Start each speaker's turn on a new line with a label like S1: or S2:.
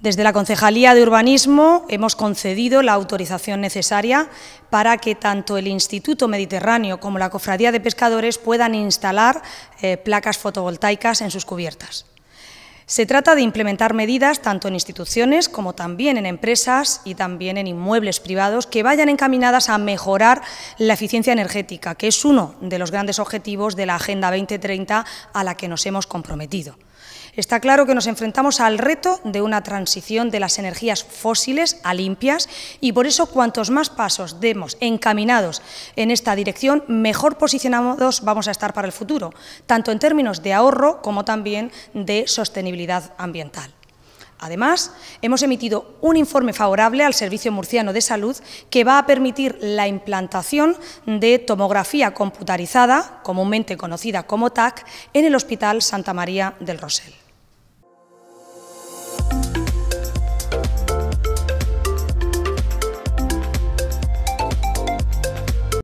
S1: Desde la Concejalía de Urbanismo hemos concedido la autorización necesaria para que tanto el Instituto Mediterráneo como la Cofradía de Pescadores puedan instalar eh, placas fotovoltaicas en sus cubiertas. Se trata de implementar medidas tanto en instituciones como también en empresas y también en inmuebles privados que vayan encaminadas a mejorar la eficiencia energética, que es uno de los grandes objetivos de la Agenda 2030 a la que nos hemos comprometido. Está claro que nos enfrentamos al reto de una transición de las energías fósiles a limpias y por eso cuantos más pasos demos encaminados en esta dirección, mejor posicionados vamos a estar para el futuro, tanto en términos de ahorro como también de sostenibilidad ambiental. Además, hemos emitido un informe favorable al Servicio Murciano de Salud que va a permitir la implantación de tomografía computarizada, comúnmente conocida como TAC, en el Hospital Santa María del Rosell.